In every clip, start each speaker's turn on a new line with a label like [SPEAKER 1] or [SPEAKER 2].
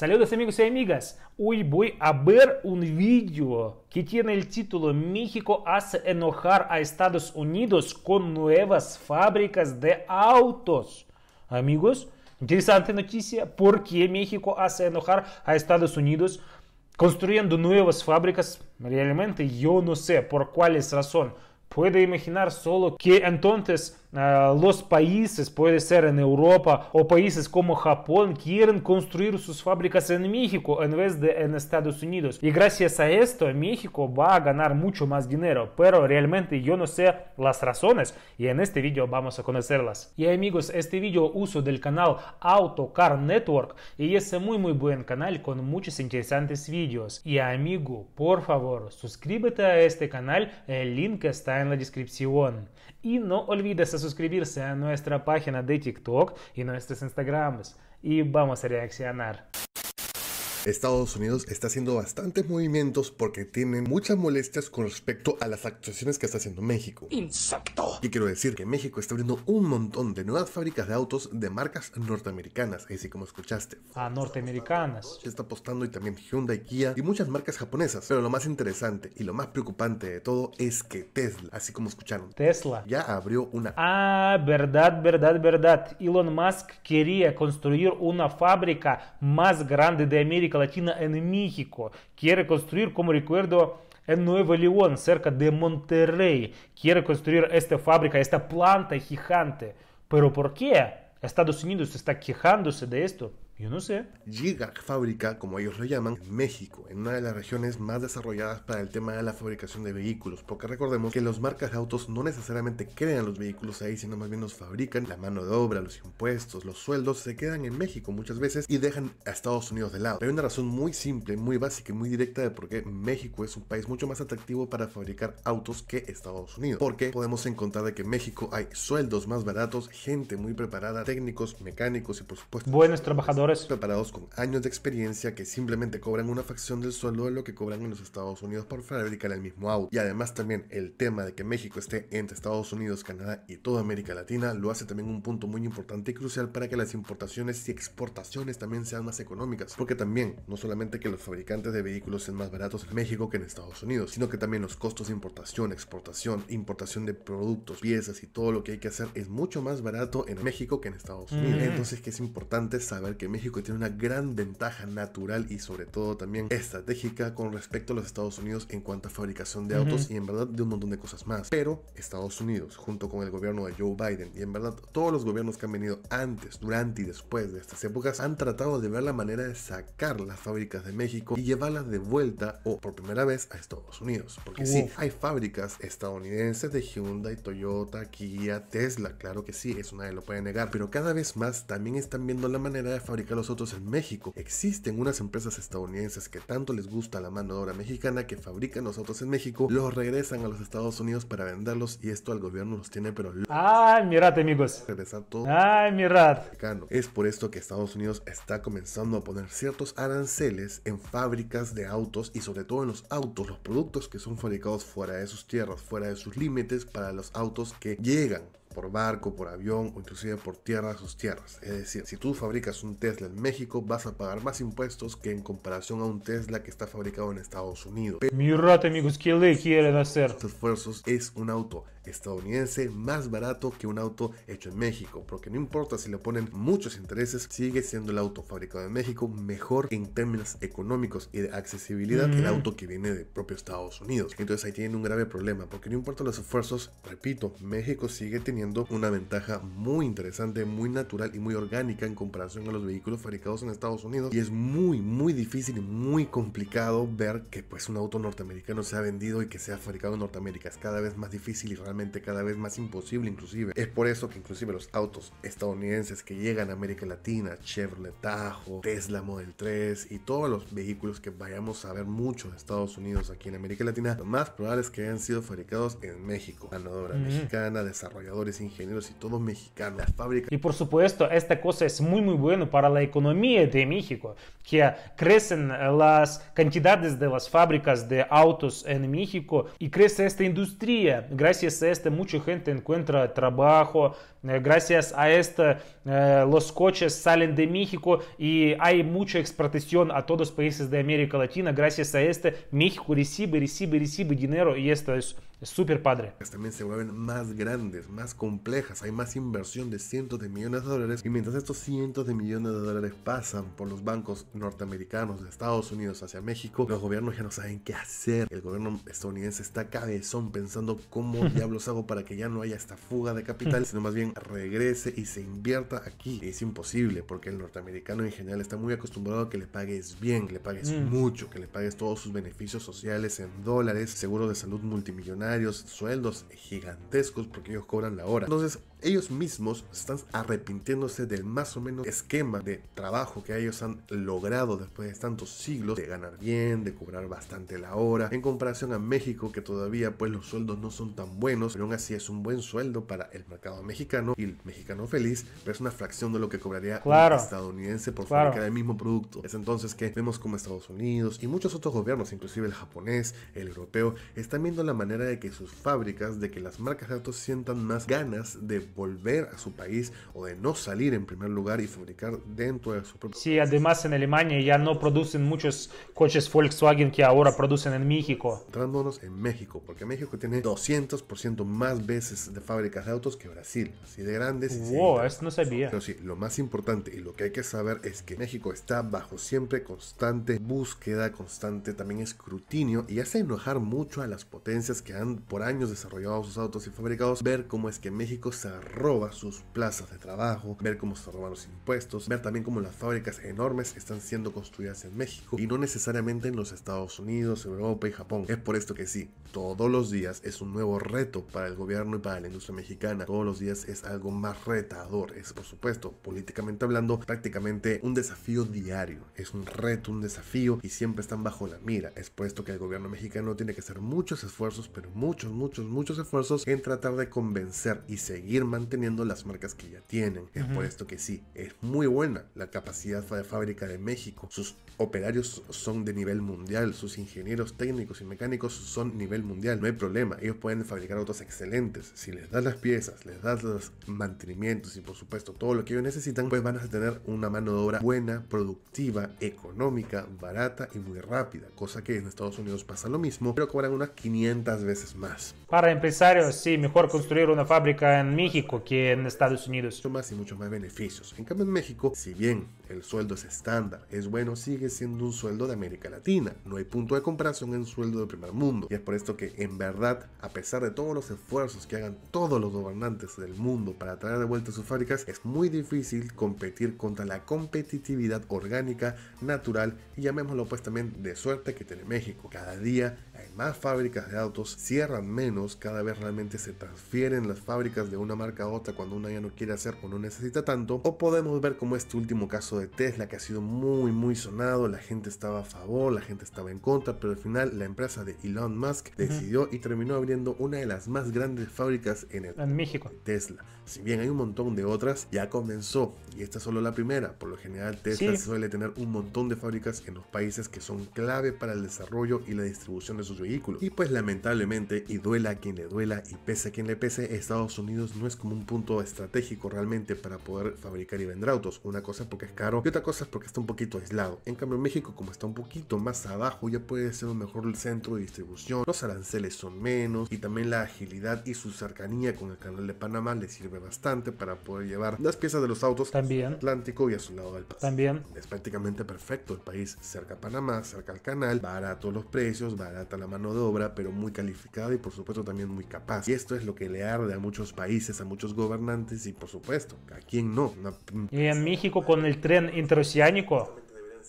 [SPEAKER 1] Saludos amigos e amigas. Hoje vou a ver vídeo que tem o título México hace enojar a Estados Unidos com nuevas fábricas de autos. Amigos, notícia. Por porque México hace enojar a Estados Unidos construindo novas fábricas. Realmente eu no sé por qual razão. puede imaginar solo que entonces ah, los países, puede ser en Europa o países como Japón, quieren construir sus fábricas en México en vez de en Estados Unidos. Y gracias a esto México va a ganar mucho más dinero, pero realmente yo no sé las razones y en este vídeo vamos a conocerlas. Y amigos, este vídeo uso del canal Autocar Network y es muy muy buen canal con muchos interesantes vídeos. Y amigo, por favor, suscríbete a este canal, el link está en la descripción. Y no olvides suscribirse a nuestra página de TikTok y nuestros Instagrams. Y vamos a reaccionar.
[SPEAKER 2] Estados Unidos está haciendo bastantes movimientos porque tienen muchas molestias con respecto a las actuaciones que está haciendo México. Insecto. Y quiero decir que México está abriendo un montón de nuevas fábricas de autos de marcas norteamericanas, así como escuchaste. Ah, norteamericanas. Se está apostando y también Hyundai, Kia y muchas marcas japonesas. Pero lo más interesante y lo más preocupante de todo es que Tesla, así como escucharon, Tesla ya abrió una.
[SPEAKER 1] Ah, verdad, verdad, verdad. Elon Musk quería construir una fábrica más grande de América América Latina em México. Quer construir, como recuerdo, em Nuevo León, cerca de Monterrey. Quer construir esta fábrica, esta planta gigante.
[SPEAKER 2] ¿Pero por que Estados Unidos está quejándose de esto? Yo no sé. Gigac fabrica, como ellos lo llaman, México, en una de las regiones más desarrolladas para el tema de la fabricación de vehículos, porque recordemos que los marcas de autos no necesariamente crean los vehículos ahí, sino más bien los fabrican, la mano de obra, los impuestos, los sueldos se quedan en México muchas veces y dejan a Estados Unidos de lado. Pero hay una razón muy simple, muy básica y muy directa de por qué México es un país mucho más atractivo para fabricar autos que Estados Unidos, porque podemos encontrar de que en México hay sueldos más baratos, gente muy preparada, técnicos, mecánicos y por supuesto buenos trabajadores preparados con años de experiencia que simplemente cobran una facción del sueldo de lo que cobran en los Estados Unidos por fabricar el mismo auto. Y además también el tema de que México esté entre Estados Unidos, Canadá y toda América Latina lo hace también un punto muy importante y crucial para que las importaciones y exportaciones también sean más económicas. Porque también, no solamente que los fabricantes de vehículos sean más baratos en México que en Estados Unidos, sino que también los costos de importación, exportación, importación de productos, piezas y todo lo que hay que hacer es mucho más barato en México que en Estados mm. Unidos. Entonces que es importante saber que México México tiene una gran ventaja natural y sobre todo también estratégica con respecto a los Estados Unidos en cuanto a fabricación de autos y en verdad de un montón de cosas más. Pero Estados Unidos, junto con el gobierno de Joe Biden y en verdad todos los gobiernos que han venido antes, durante y después de estas épocas, han tratado de ver la manera de sacar las fábricas de México y llevarlas de vuelta o por primera vez a Estados Unidos. Porque si sí, hay fábricas estadounidenses de Hyundai, Toyota, Kia, Tesla, claro que sí, eso nadie lo puede negar, pero cada vez más también están viendo la manera de fabricar los otros en México. Existen unas empresas estadounidenses que tanto les gusta la mano de obra mexicana que fabrican los autos en México, los regresan a los Estados Unidos para venderlos y esto al gobierno los tiene pero...
[SPEAKER 1] ¡Ay, mirad amigos!
[SPEAKER 2] Regresar todo... ¡Ay, mirad! Es por esto que Estados Unidos está comenzando a poner ciertos aranceles en fábricas de autos y sobre todo en los autos, los productos que son fabricados fuera de sus tierras, fuera de sus límites para los autos que llegan por barco, por avión o inclusive por tierra a sus tierras. Es decir, si tú fabricas un Tesla en México vas a pagar más impuestos que en comparación a un Tesla que está fabricado en Estados Unidos. rato, amigos, ¿qué le quieren hacer? Estos esfuerzos es un auto estadounidense más barato que un auto hecho en México, porque no importa si le ponen muchos intereses, sigue siendo el auto fabricado en México mejor en términos económicos y de accesibilidad que el auto que viene de propio Estados Unidos. Entonces ahí tienen un grave problema, porque no importa los esfuerzos, repito, México sigue teniendo una ventaja muy interesante, muy natural y muy orgánica en comparación a los vehículos fabricados en Estados Unidos y es muy, muy difícil y muy complicado ver que pues un auto norteamericano se ha vendido y que sea fabricado en Norteamérica. Es cada vez más difícil y realmente cada vez más imposible inclusive. Es por eso que inclusive los autos estadounidenses que llegan a América Latina, Chevrolet Tahoe, Tesla Model 3 y todos los vehículos que vayamos a ver muchos de Estados Unidos aquí en América Latina, lo más probable es que hayan sido fabricados en México. Ganadora mexicana, desarrolladores, ingenieros y todos mexicanos. fábricas. Y por supuesto, esta cosa es muy muy bueno para la economía de México, que
[SPEAKER 1] crecen las cantidades de las fábricas de autos en México y crece esta industria gracias a este, mucha gente encuentra trabajo, Э, gracias a esto э, los coches salen de México y hay mucha exportación a todos los países de América Latina. Gracias a esto México recibe, recibe, recibe dinero y
[SPEAKER 2] esto es súper padre. También se vuelven más grandes, más complejas, hay más inversión de cientos de millones de dólares y mientras estos cientos de millones de dólares pasan por los bancos norteamericanos de Estados Unidos hacia México, los gobiernos ya no saben qué hacer. El gobierno estadounidense está cabezón pensando cómo diablos hago para que ya no haya esta fuga de capital, sino más bien regrese y se invierta aquí. Es imposible porque el norteamericano en general está muy acostumbrado a que le pagues bien, que le pagues mm. mucho, que le pagues todos sus beneficios sociales en dólares, Seguro de salud multimillonarios, sueldos gigantescos porque ellos cobran la hora. Entonces, ellos mismos están arrepintiéndose del más o menos esquema de trabajo que ellos han logrado después de tantos siglos de ganar bien, de cobrar bastante la hora, en comparación a México que todavía pues los sueldos no son tan buenos, pero aún así es un buen sueldo para el mercado mexicano y el mexicano feliz, pero es una fracción de lo que cobraría un estadounidense por fabricar el mismo producto. Es entonces que vemos como Estados Unidos y muchos otros gobiernos, inclusive el japonés, el europeo, están viendo la manera de que sus fábricas, de que las marcas de autos sientan más ganas de volver a su país o de no salir en primer lugar y fabricar dentro de su propio Sí, además en Alemania ya no producen muchos coches Volkswagen que ahora producen en México. Entrándonos en México, porque México tiene 200% más veces de fábricas de autos que Brasil, así de grandes. wow, eso no sabía. Pero sí, lo más importante y lo que hay que saber es que México está bajo siempre constante búsqueda, constante también escrutinio y hace enojar mucho a las potencias que han por años desarrollado sus autos y fabricados ver cómo es que México se roba sus plazas de trabajo, ver cómo se roban los impuestos, ver también cómo las fábricas enormes están siendo construidas en México y no necesariamente en los Estados Unidos, Europa y Japón. Es por esto que sí, todos los días es un nuevo reto para el gobierno y para la industria mexicana. Todos los días es algo más retador. Es, por supuesto, políticamente hablando, prácticamente un desafío diario. Es un reto, un desafío y siempre están bajo la mira. Es por esto que el gobierno mexicano tiene que hacer muchos esfuerzos, pero muchos, muchos, muchos esfuerzos en tratar de convencer y seguir manteniendo las marcas que ya tienen. Es por esto que sí, es muy buena la capacidad de fábrica de México. Sus operarios son de nivel mundial, sus ingenieros técnicos y mecánicos son nivel mundial, no hay problema. Ellos pueden fabricar autos excelentes. Si les das las piezas, les das los mantenimientos y por supuesto todo lo que ellos necesitan, pues van a tener una mano de obra buena, productiva, económica, barata y muy rápida. Cosa que en Estados Unidos pasa lo mismo, pero cobran unas 500 veces más.
[SPEAKER 1] Para empresarios, sí, mejor construir una fábrica en México que en Estados Unidos.
[SPEAKER 2] Mucho más y mucho más beneficios. En cambio, en México, si bien el sueldo es estándar, es bueno, sigue siendo un sueldo de América Latina, no hay punto de comparación en sueldo de primer mundo. Y es por esto que en verdad, a pesar de todos los esfuerzos que hagan todos los gobernantes del mundo para traer de vuelta sus fábricas, es muy difícil competir contra la competitividad orgánica, natural y llamémoslo pues también de suerte que tiene México. Cada día hay más fábricas de autos, cierran menos, cada vez realmente se transfieren las fábricas de una marca a otra cuando una ya no quiere hacer o no necesita tanto, o podemos ver como este último caso de Tesla que ha sido muy muy sonado, la gente estaba a favor, la gente estaba en contra, pero al final la empresa de Elon Musk decidió y terminó abriendo una de las más grandes fábricas en el México. Tesla. Si bien hay un montón de otras, ya comenzó y esta es solo la primera. Por lo general Tesla suele tener un montón de fábricas en los países que son clave para el desarrollo y la distribución de sus vehículos. Y pues lamentablemente, y duela quien le duela y pese a quien le pese, Estados Unidos no es como un punto estratégico realmente para poder fabricar y vender autos. Una cosa porque es y otra cosa es porque está un poquito aislado. En cambio, México, como está un poquito más abajo, ya puede ser mejor el centro de distribución. Los aranceles son menos y también la agilidad y su cercanía con el canal de Panamá le sirve bastante para poder llevar las piezas de los autos Atlántico y a su lado del Pacífico También. Es prácticamente perfecto el país cerca a Panamá, cerca al canal, baratos los precios, barata la mano de obra, pero muy calificada y por supuesto también muy capaz. Y esto es lo que le arde a muchos países, a muchos gobernantes y por supuesto, a quien no.
[SPEAKER 1] Y en México con el tren Рубен Интеросьянико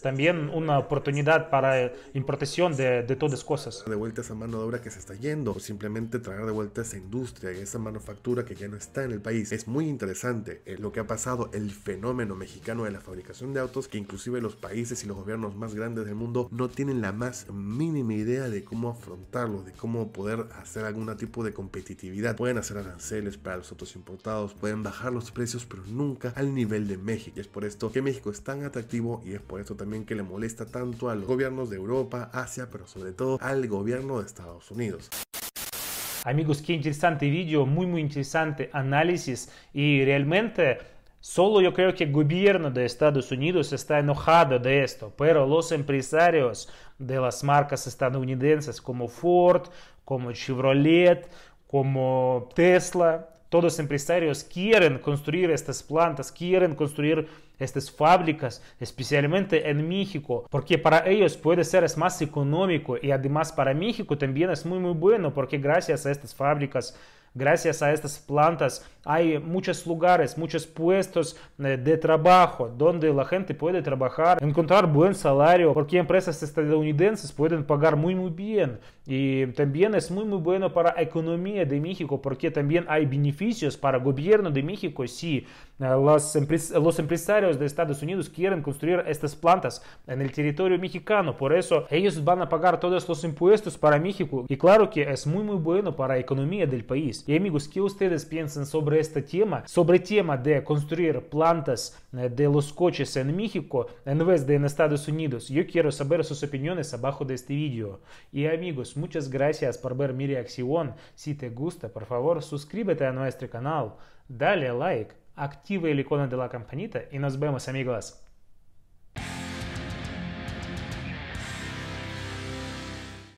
[SPEAKER 1] también
[SPEAKER 2] una oportunidad para eh, importación de, de todas cosas. De vuelta esa mano de obra que se está yendo, o simplemente traer de vuelta esa industria y esa manufactura que ya no está en el país. Es muy interesante eh, lo que ha pasado, el fenómeno mexicano de la fabricación de autos, que inclusive los países y los gobiernos más grandes del mundo no tienen la más mínima idea de cómo afrontarlo, de cómo poder hacer algún tipo de competitividad. Pueden hacer aranceles para los autos importados, pueden bajar los precios, pero nunca al nivel de México. Y es por esto que México es tan atractivo y es por esto también que le molesta tanto a los gobiernos de Europa, Asia, pero sobre todo al gobierno de Estados Unidos.
[SPEAKER 1] Amigos, qué interesante vídeo, muy muy interesante análisis y realmente Solo yo creo que el gobierno de Estados Unidos está enojado de esto, pero los empresarios de las marcas estadounidenses como Ford, como Chevrolet, como Tesla, todos empresarios quieren construir estas plantas, quieren construir estas fábricas, especialmente en México, porque para ellos puede ser es más económico y además para México también es muy muy bueno porque gracias a estas fábricas, gracias a estas plantas, hay muchos lugares, muchos puestos eh, de trabajo donde la gente puede trabajar, encontrar buen salario, porque empresas estadounidenses pueden pagar muy muy bien. Y también es muy muy bueno para la economía de México, porque también hay beneficios para el gobierno de México si eh, los, empresarios de Estados Unidos quieren construir estas plantas en el territorio mexicano. Por eso ellos van a pagar todos los impuestos para México. Y claro que es muy muy bueno para la economía del país. Y amigos, ¿qué ustedes piensan sobre esta tema. Sobre tema de construir plantas de los coches en México, en vez de en Estados Unidos, yo quiero saber sus opiniones abajo de este vídeo. Y amigos, muchas gracias por ver mi reacción. Si te gusta, por favor, suscríbete a nuestro canal, dale like, activa el icono de la campanita y nos vemos amigos.